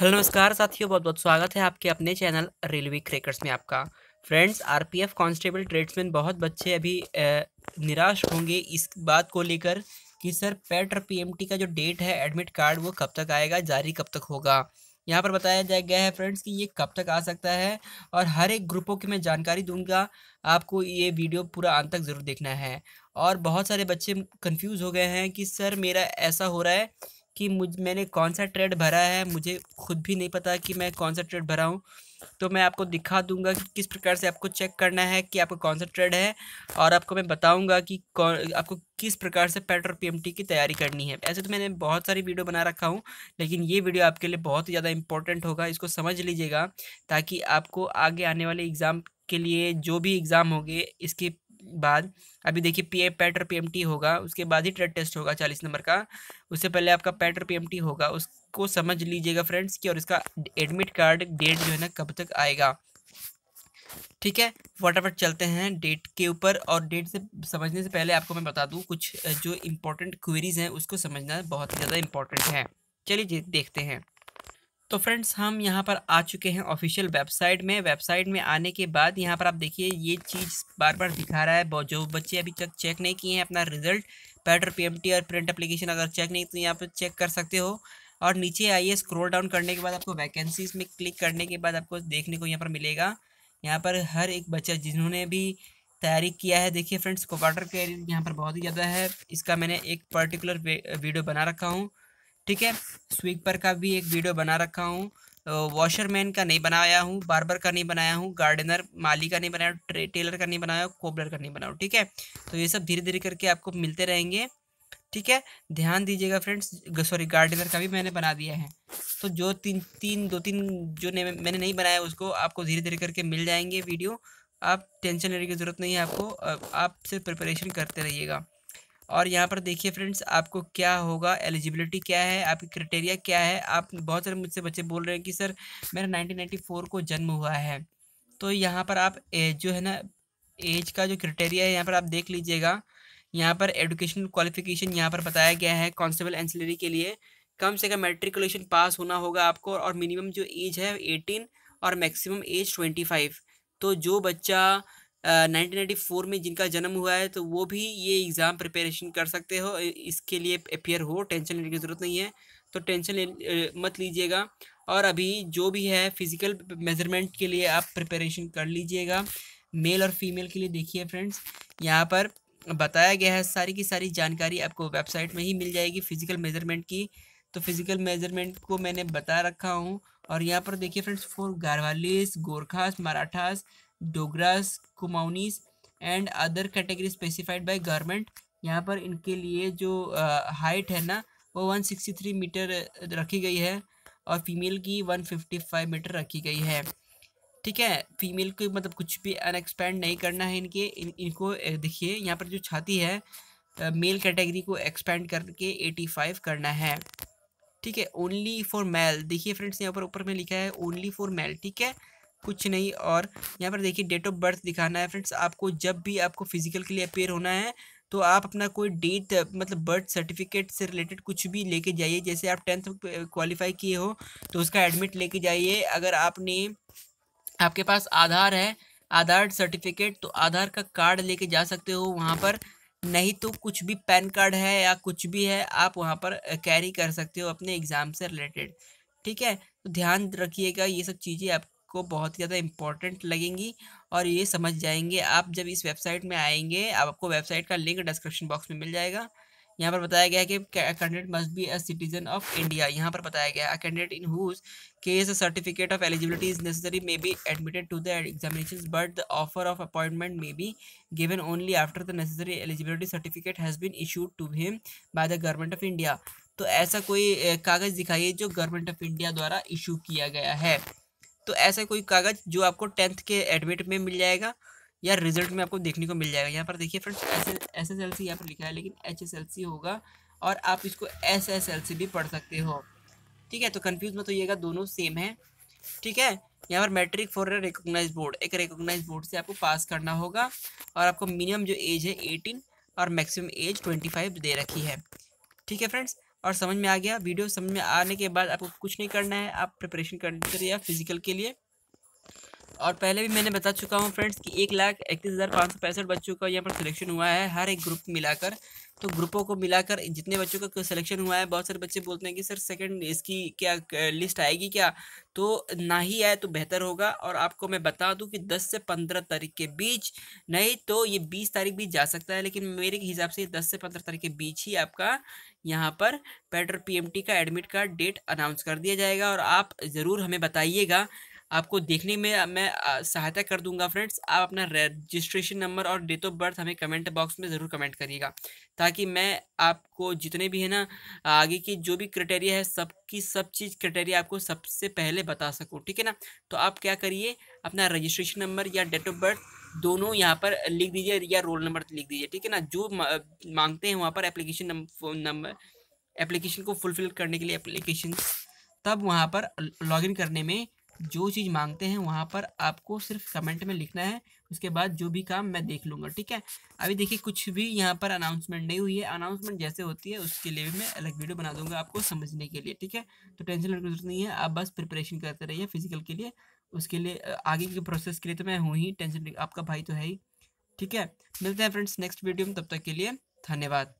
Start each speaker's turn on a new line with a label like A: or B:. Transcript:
A: hello नमस्कार साथियों बहुत बहुत स्वागत है आपके अपने चैनल रेलवे क्रेकर्स में आपका फ्रेंड्स आरपीएफ कांस्टेबल ट्रेड्समैन बहुत बच्चे अभी निराश होंगे इस बात को लेकर कि सर और पीएमटी का जो डेट है एडमिट कार्ड वो कब तक आएगा जारी कब तक होगा यहाँ पर बताया जा गया है फ्रेंड्स कि ये कब तक आ सकता है और हर एक ग्रुपों की मैं जानकारी दूंगा आपको ये वीडियो पूरा अंत तक ज़रूर देखना है और बहुत सारे बच्चे कन्फ्यूज़ हो गए हैं कि सर मेरा ऐसा हो रहा है कि मुझ मैंने कौन सा ट्रेड भरा है मुझे खुद भी नहीं पता कि मैं कौन सा ट्रेड भरा हूँ तो मैं आपको दिखा दूंगा कि किस प्रकार से आपको चेक करना है कि आपका कौन सा ट्रेड है और आपको मैं बताऊंगा कि कौन आपको किस प्रकार से पेट और पीएमटी की तैयारी करनी है ऐसे तो मैंने बहुत सारी वीडियो बना रखा हूँ लेकिन ये वीडियो आपके लिए बहुत ही ज़्यादा इंपॉर्टेंट होगा इसको समझ लीजिएगा ताकि आपको आगे आने वाले एग्ज़ाम के लिए जो भी एग्ज़ाम होंगे इसकी बाद अभी देखिए पी पैट e और पी होगा उसके बाद ही ट्रेड टेस्ट होगा चालीस नंबर का उससे पहले आपका पैट e और पीएमटी होगा उसको समझ लीजिएगा फ्रेंड्स कि और इसका एडमिट कार्ड डेट जो है ना कब तक आएगा ठीक है फटाफट चलते हैं डेट के ऊपर और डेट से समझने से पहले आपको मैं बता दूँ कुछ जो इम्पोर्टेंट क्वेरीज हैं उसको समझना बहुत ज़्यादा इम्पोर्टेंट है चलिए देखते हैं तो फ्रेंड्स हम यहाँ पर आ चुके हैं ऑफिशियल वेबसाइट में वेबसाइट में आने के बाद यहाँ पर आप देखिए ये चीज़ बार बार दिखा रहा है जो बच्चे अभी तक चेक नहीं किए हैं अपना रिजल्ट पैटर पी और प्रिंट अप्लीकेशन अगर चेक नहीं तो यहाँ पर चेक कर सकते हो और नीचे आइए स्क्रोल डाउन करने के बाद आपको वैकेंसीज में क्लिक करने के बाद आपको देखने को यहाँ पर मिलेगा यहाँ पर हर एक बच्चा जिन्होंने भी तैयारी किया है देखिए फ्रेंड्स कोपाटर के यहाँ पर बहुत ही ज़्यादा है इसका मैंने एक पर्टिकुलर वीडियो बना रखा हूँ ठीक है स्वीपर का भी एक वीडियो बना रखा हूँ वॉशरमैन का नहीं बनाया हूँ बार्बर का नहीं बनाया हूँ गार्डनर माली का नहीं बनाया ट्रे टेलर का नहीं बनाया कोबलर का नहीं बनाया ठीक है तो ये सब धीरे धीरे करके आपको मिलते रहेंगे ठीक है ध्यान दीजिएगा फ्रेंड्स सॉरी गार्डनर का भी मैंने बना दिया है तो जो तीन तीन दो तीन जो ने, मैंने नहीं बनाया उसको आपको धीरे धीरे करके मिल जाएंगे वीडियो आप टेंशन लेने की ज़रूरत नहीं है आपको आप सिर्फ प्रिपरेशन करते रहिएगा और यहाँ पर देखिए फ्रेंड्स आपको क्या होगा एलिजिबिलिटी क्या है आपकी क्राइटेरिया क्या है आप बहुत सारे मुझसे बच्चे बोल रहे हैं कि सर मेरा 1994 को जन्म हुआ है तो यहाँ पर आप एज जो है ना एज का जो क्राइटेरिया है यहाँ पर आप देख लीजिएगा यहाँ पर एडुकेशनल क्वालिफिकेशन यहाँ पर बताया गया है कॉन्स्टेबल एंसिलरी के लिए कम से कम मेट्रिकुलेशन पास होना होगा आपको और मिनिमम जो एज है एटीन और मैक्सिमम एज ट्वेंटी फाइव तो जो बच्चा नाइनटीन में जिनका जन्म हुआ है तो वो भी ये एग्ज़ाम प्रिपरेशन कर सकते हो इसके लिए अपेयर हो टेंशन लेने की ज़रूरत नहीं है तो टेंशन ले मत लीजिएगा और अभी जो भी है फिज़िकल मेज़रमेंट के लिए आप प्रिपरेशन कर लीजिएगा मेल और फीमेल के लिए देखिए फ्रेंड्स यहाँ पर बताया गया है सारी की सारी जानकारी आपको वेबसाइट में ही मिल जाएगी फ़िज़िकल मेज़रमेंट की तो फिज़िकल मेज़रमेंट को मैंने बता रखा हूँ और यहाँ पर देखिए friends for Garhwalis Gorkhas Marathas Dogras Kumaonis and other category specified by government यहाँ पर इनके लिए जो हाइट है ना वो 163 मीटर रखी गई है और फीमेल की 155 मीटर रखी गई है ठीक है फीमेल को मतलब कुछ भी अनएक्सपेंड नहीं करना है इनके इन, इनको देखिए यहाँ पर जो छाती है मेल कैटेगरी को एक्सपेंड करके 85 करना है ठीक है ओनली फॉर मेल देखिए फ्रेंड्स यहाँ पर ऊपर में लिखा है ओनली फॉर मेल ठीक है कुछ नहीं और यहाँ पर देखिए डेट ऑफ बर्थ दिखाना है फ्रेंड्स आपको जब भी आपको फिजिकल के लिए अपेयर होना है तो आप अपना कोई डेट मतलब बर्थ सर्टिफिकेट से रिलेटेड कुछ भी लेके जाइए जैसे आप टेंथ क्वालिफाई किए हो तो उसका एडमिट लेके जाइए अगर आपने आपके पास आधार है आधार सर्टिफिकेट तो आधार का कार्ड लेके जा सकते हो वहाँ पर नहीं तो कुछ भी पैन कार्ड है या कुछ भी है आप वहाँ पर कैरी कर सकते हो अपने एग्ज़ाम से रिलेटेड ठीक है तो ध्यान रखिएगा ये सब चीज़ें आप आपको बहुत ही ज़्यादा इंपॉर्टेंट लगेंगी और ये समझ जाएंगे आप जब इस वेबसाइट में आएंगे आप आपको वेबसाइट का लिंक डिस्क्रिप्शन बॉक्स में मिल जाएगा यहाँ पर बताया गया है कि candidate must be a citizen of India यहाँ पर बताया गया है candidate in whose case certificate of eligibility is necessary may be admitted to the examination but the offer of appointment may be given only after the necessary eligibility certificate has been issued to him by the government of India तो ऐसा कोई कागज़ दिखाइए जो government of India द्वारा issue किया गया है तो ऐसा कोई कागज़ जो आपको टेंथ के एडमिट में मिल जाएगा या रिजल्ट में आपको देखने को मिल जाएगा यहाँ पर देखिए friends S S L C यहाँ पर लिखा है लेकिन एच एस एल सी होगा और आप इसको एस एस एल सी भी पढ़ सकते हो ठीक है तो कन्फ्यूज मत होइएगा दोनों सेम है ठीक है यहाँ पर मैट्रिक फॉर रिकोगनाइज बोर्ड एक रिकोगनाइज बोर्ड से आपको पास करना होगा और आपको मिनिमम जो एज है एटीन और मैक्सिमम एज ट्वेंटी फाइव दे रखी है ठीक है फ्रेंड्स और समझ में आ गया वीडियो समझ में आने के बाद आपको कुछ नहीं करना है आप प्रिपरेशन करिए फिजिकल के लिए और पहले भी मैंने बता चुका हूँ फ्रेंड्स कि एक लाख इकतीस हज़ार पाँच सौ पैंसठ बच्चों का यहाँ पर सिलेक्शन हुआ है हर एक ग्रुप मिलाकर तो ग्रुपों को मिलाकर जितने बच्चों का सिलेक्शन हुआ है बहुत सारे बच्चे बोलते हैं कि सर सेकंड इसकी क्या लिस्ट आएगी क्या तो ना ही आए तो बेहतर होगा और आपको मैं बता दूं कि 10 से 15 तारीख के बीच नहीं तो ये 20 तारीख भी जा सकता है लेकिन मेरे हिसाब से 10 से 15 तारीख के बीच ही आपका यहाँ पर पेटर पीएमटी का एडमिट कार्ड डेट अनाउंस कर दिया जाएगा और आप ज़रूर हमें बताइएगा आपको देखने में मैं सहायता कर दूंगा फ्रेंड्स आप अपना रजिस्ट्रेशन नंबर और डेट ऑफ बर्थ हमें कमेंट बॉक्स में ज़रूर कमेंट करिएगा ताकि मैं आपको जितने भी है ना आगे की जो भी क्राइटेरिया है सब की सब चीज़ क्राइटेरिया आपको सबसे पहले बता सकूँ ठीक है ना तो आप क्या करिए अपना रजिस्ट्रेशन नंबर या डेट ऑफ बर्थ दोनों यहाँ पर लिख दीजिए या रोल नंबर लिख दीजिए ठीक है ना जो मांगते हैं वहाँ पर एप्लीकेशन नंबर एप्लीकेशन को फुलफिल करने के लिए एप्लीकेशन तब वहाँ पर लॉगिन करने में जो चीज़ मांगते हैं वहाँ पर आपको सिर्फ कमेंट में लिखना है उसके बाद जो भी काम मैं देख लूँगा ठीक है अभी देखिए कुछ भी यहाँ पर अनाउंसमेंट नहीं हुई है अनाउंसमेंट जैसे होती है उसके लिए भी मैं अलग वीडियो बना दूंगा आपको समझने के लिए ठीक है तो टेंशन लेने की जरूरत नहीं है आप बस प्रिपरेशन करते रहिए फिजिकल के लिए उसके लिए आगे के प्रोसेस के लिए तो मैं हूँ ही टेंशन आपका भाई तो है ही ठीक है मिलते हैं फ्रेंड्स नेक्स्ट वीडियो में तब तक के लिए धन्यवाद